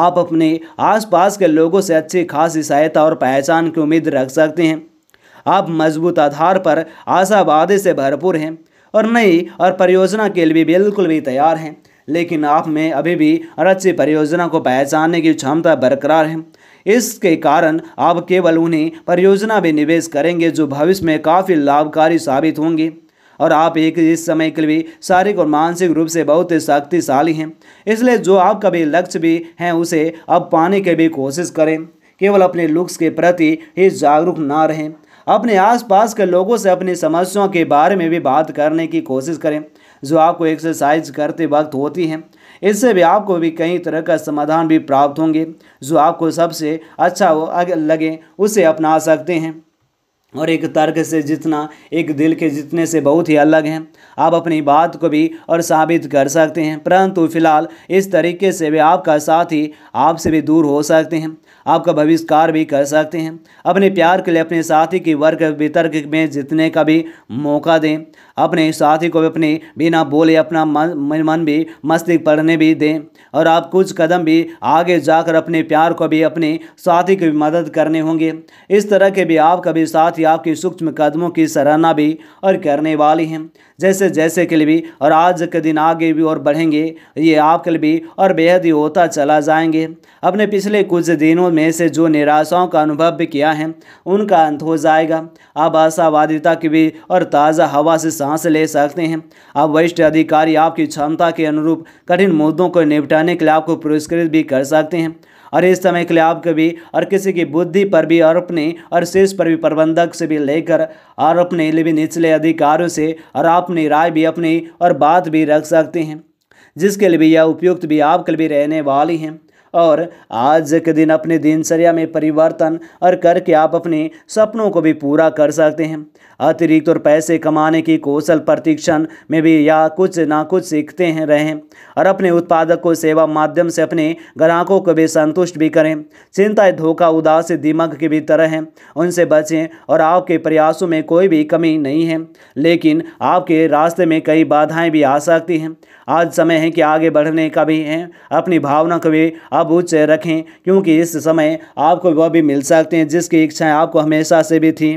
आप अपने आसपास के लोगों से अच्छी खासी सहायता और पहचान की उम्मीद रख सकते हैं आप मजबूत आधार पर आशावादी से भरपूर हैं और नई और परियोजना के लिए भी बिल्कुल भी तैयार हैं लेकिन आप में अभी भी अच्छी परियोजना को पहचानने की क्षमता बरकरार है इसके कारण आप केवल उन्हें परियोजना में निवेश करेंगे जो भविष्य में काफ़ी लाभकारी साबित होंगी और आप एक इस समय के लिए शारीरिक और मानसिक रूप से बहुत शक्तिशाली हैं इसलिए जो आपका भी लक्ष्य भी हैं उसे अब पाने की भी कोशिश करें केवल अपने लुक्स के प्रति ही जागरूक ना रहें अपने आसपास के लोगों से अपनी समस्याओं के बारे में भी बात करने की कोशिश करें जो आपको एक्सरसाइज करते वक्त होती हैं इससे भी आपको भी कई तरह का समाधान भी प्राप्त होंगे जो आपको सबसे अच्छा लगे उसे अपना सकते हैं और एक तर्क से जितना एक दिल के जितने से बहुत ही अलग हैं आप अपनी बात को भी और साबित कर सकते हैं परंतु फिलहाल इस तरीके से वे आपका साथ ही आपसे भी दूर हो सकते हैं आपका भविष्कार भी कर सकते हैं अपने प्यार के लिए अपने साथी की वर्ग वितर्क में जीतने का भी मौका दें अपने साथी को भी अपने बिना बोले अपना मन मन भी मस्तिष्क पढ़ने भी दें और आप कुछ कदम भी आगे जाकर अपने प्यार को भी अपने साथी की मदद करने होंगे इस तरह के भी आप कभी साथी आपके सूक्ष्म कदमों की सराहना भी और करने वाली हैं जैसे जैसे के लिए भी और आज के दिन आगे भी और बढ़ेंगे ये आपके लिए भी और बेहद ही होता चला जाएंगे अपने पिछले कुछ दिनों में से जो निराशाओं का अनुभव भी किया है उनका अंत हो जाएगा आप आशावादिता की भी और ताज़ा हवा से सांस ले सकते हैं अब वरिष्ठ अधिकारी आपकी क्षमता के अनुरूप कठिन मुद्दों को निपटाने के लिए आपको पुरस्कृत भी कर सकते हैं और इस समय के लिए आप कभी और किसी की बुद्धि पर भी और अपने और शीर्ष पर भी प्रबंधक से भी लेकर और अपने लिए भी निचले अधिकारों से और अपनी राय भी अपनी और बात भी रख सकते हैं जिसके लिए भी यह उपयुक्त भी आपके लिए भी रहने वाली हैं और आज के दिन अपनी दिनचर्या में परिवर्तन और करके आप अपने सपनों को भी पूरा कर सकते हैं अतिरिक्त और पैसे कमाने की कौशल प्रतीक्षण में भी या कुछ ना कुछ सीखते हैं रहें और अपने उत्पादक को सेवा माध्यम से अपने ग्राहकों को भी संतुष्ट भी करें चिंताएं धोखा उदास दिमाग की भी तरह हैं उनसे बचें और आपके प्रयासों में कोई भी कमी नहीं है लेकिन आपके रास्ते में कई बाधाएं भी आ सकती हैं आज समय है कि आगे बढ़ने का भी है अपनी भावना को भी काबू से रखें क्योंकि इस समय आपको वह भी मिल सकते हैं जिसकी इच्छाएं आपको हमेशा से भी थी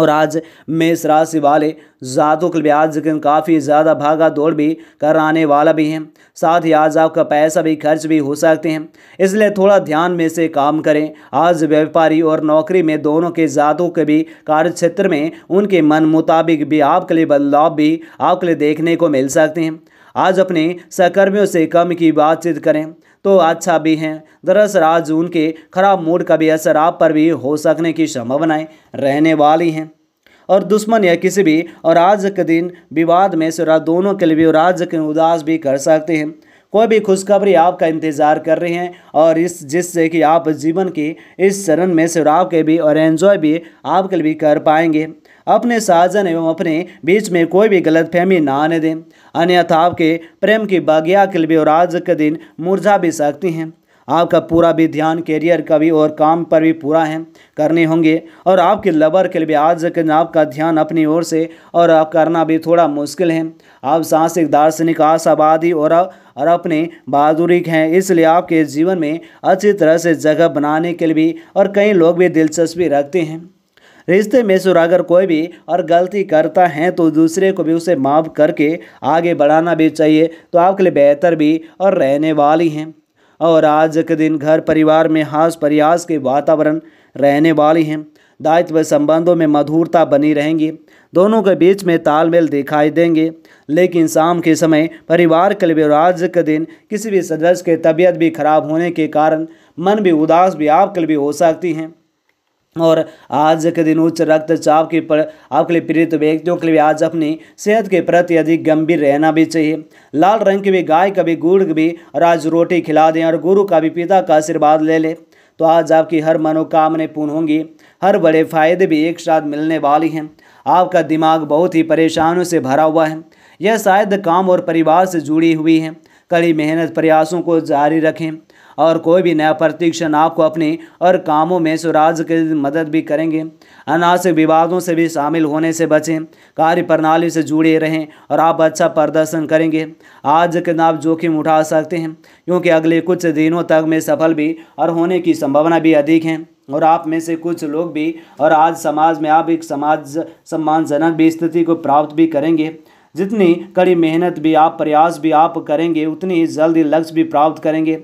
और आज मेष राशि वाले जातों के लिए आज काफ़ी ज़्यादा भागा दौड़ भी कराने वाला भी हैं साथ ही आज आपका पैसा भी खर्च भी हो सकते हैं इसलिए थोड़ा ध्यान में से काम करें आज व्यापारी और नौकरी में दोनों के जातों के भी कार्य क्षेत्र में उनके मन मुताबिक भी आपके लिए बदलाव भी आपके लिए देखने को मिल सकते हैं आज अपने सहकर्मियों से कम की बातचीत करें तो अच्छा भी है दरअसल आज उनके खराब मूड का भी असर आप पर भी हो सकने की संभावनाएं रहने वाली हैं और दुश्मन या किसी भी और आज के दिन विवाद में से दोनों के लिए भी और आज के उदास भी कर सकते हैं कोई भी खुशखबरी आपका इंतज़ार कर रहे हैं और इस जिससे कि आप जीवन के इस चरण में से के भी और एंजॉय भी आपके लिए भी कर पाएंगे अपने साजन एवं अपने बीच में कोई भी गलत फहमी ना आने दें अन्यथा आपके प्रेम की बागिया लिए और आज के दिन मुरझा भी सकती हैं आपका पूरा भी ध्यान कैरियर का भी और काम पर भी पूरा है करने होंगे और आपके लवर के लिए भी आज के दिन आपका ध्यान अपनी ओर से और करना भी थोड़ा मुश्किल है आप सांसिक दार्शनिक आशावादी और और अपने बहादुरी हैं इसलिए आपके जीवन में अच्छी तरह से जगह बनाने के लिए भी और कई लोग भी दिलचस्पी रखते हैं रिश्ते में सुर अगर कोई भी और गलती करता है तो दूसरे को भी उसे माफ़ करके आगे बढ़ाना भी चाहिए तो आपके लिए बेहतर भी और रहने वाली हैं और आज के दिन घर परिवार में हास प्रयास के वातावरण रहने वाली हैं दायित्व संबंधों में मधुरता बनी रहेंगी दोनों के बीच में तालमेल दिखाई देंगे लेकिन शाम के समय परिवार के लिए आज के दिन किसी भी सदस्य के तबीयत भी खराब होने के कारण मन भी उदास भी आपके लिए भी हो सकती हैं और आज के दिन उच्च रक्तचाप के पर आपके लिए प्रेरित व्यक्तियों के लिए आज अपनी सेहत के प्रति अधिक गंभीर रहना भी चाहिए लाल रंग की भी गाय का भी गुड़ भी और आज रोटी खिला दें और गुरु का भी पिता का आशीर्वाद ले लें तो आज आपकी हर मनोकामनाएं पूर्ण होंगी हर बड़े फायदे भी एक साथ मिलने वाली हैं आपका दिमाग बहुत ही परेशानियों से भरा हुआ है यह शायद काम और परिवार से जुड़ी हुई है कड़ी मेहनत प्रयासों को जारी रखें और कोई भी नया प्रतीक्षण आपको अपने और कामों में स्वराज के मदद भी करेंगे अनाज विवादों से भी शामिल होने से बचें कार्य प्रणाली से जुड़े रहें और आप अच्छा प्रदर्शन करेंगे आज के आप जोखिम उठा सकते हैं क्योंकि अगले कुछ दिनों तक में सफल भी और होने की संभावना भी अधिक है और आप में से कुछ लोग भी और आज समाज में आप एक समाज सम्मानजनक भी स्थिति को प्राप्त भी करेंगे जितनी कड़ी मेहनत भी आप प्रयास भी आप करेंगे उतनी जल्दी लक्ष्य भी प्राप्त करेंगे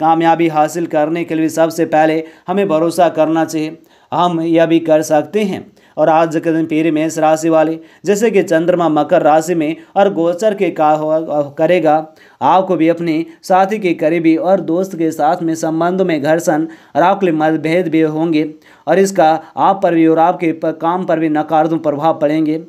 कामयाबी हासिल करने के लिए सबसे पहले हमें भरोसा करना चाहिए हम यह भी कर सकते हैं और आज के दिन पीर मेष राशि वाले जैसे कि चंद्रमा मकर राशि में और गोचर के का करेगा आपको भी अपने साथी के करीबी और दोस्त के साथ में संबंधों में घर्षण और आपके मतभेद भी होंगे और इसका आप पर भी और आपके काम पर भी नकारात्मक प्रभाव पड़ेंगे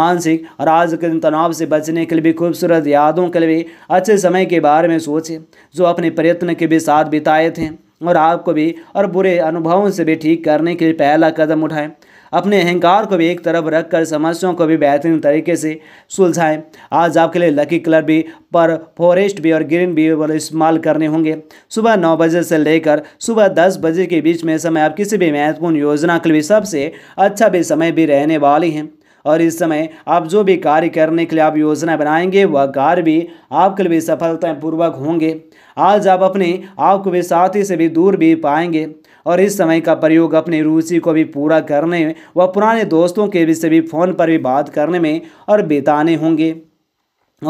मानसिक और आज के दिन तनाव से बचने के लिए भी खूबसूरत यादों के लिए अच्छे समय के बारे में सोचें जो अपने प्रयत्न के भी साथ बिताए थे और आपको भी और बुरे अनुभवों से भी ठीक करने के लिए पहला कदम उठाएं अपने अहंकार को भी एक तरफ रख कर समस्याओं को भी बेहतरीन तरीके से सुलझाएं आज आपके लिए लकी कलर भी पर फॉरेस्ट भी और ग्रीन भी वाले इस्तेमाल करने होंगे सुबह नौ बजे से लेकर सुबह दस बजे के बीच में समय आप किसी भी महत्वपूर्ण योजना के लिए सबसे अच्छा भी समय भी रहने वाली हैं और इस समय आप जो भी कार्य करने के लिए आप योजना बनाएंगे वह कार्य भी आपके लिए सफलतापूर्वक होंगे आज आप अपने आप को भी साथी से भी दूर भी पाएंगे और इस समय का प्रयोग अपनी रुचि को भी पूरा करने व पुराने दोस्तों के भी भी फ़ोन पर भी बात करने में और बिताने होंगे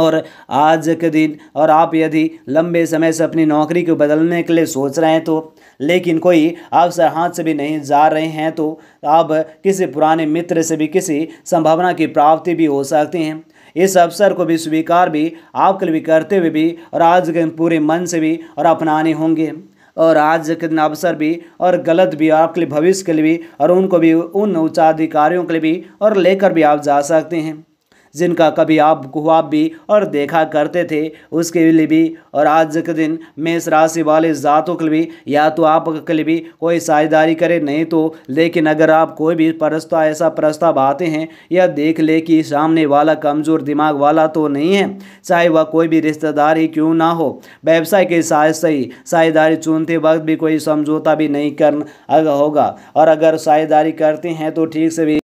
और आज के दिन और आप यदि लंबे समय से अपनी नौकरी को बदलने के लिए सोच रहे हैं तो लेकिन कोई आप हाथ से भी नहीं जा रहे हैं तो आप किसी पुराने मित्र से भी किसी संभावना की प्राप्ति भी हो सकती हैं इस अवसर को भी स्वीकार भी आपके लिए करते हुए भी और आज के पूरे मन से भी और अपनाने होंगे और आज के अवसर भी और गलत भी आपके लिए भविष्य के लिए भी और उनको भी उन उच्चाधिकारियों के लिए भी और लेकर भी आप जा सकते हैं जिनका कभी आप ख्वाब भी और देखा करते थे उसके लिए भी और आज के दिन मेष राशि वाले जातों के लिए या तो आपके लिए भी कोई साझेदारी करे नहीं तो लेकिन अगर आप कोई भी प्रस्ताव ऐसा प्रस्ताव आते हैं या देख ले कि सामने वाला कमज़ोर दिमाग वाला तो नहीं है चाहे वह कोई भी रिश्तेदार ही क्यों ना हो व्यवसाय के साथ सही साझेदारी चुनते वक्त भी कोई समझौता भी नहीं करना होगा और अगर साझेदारी करते हैं तो ठीक से भी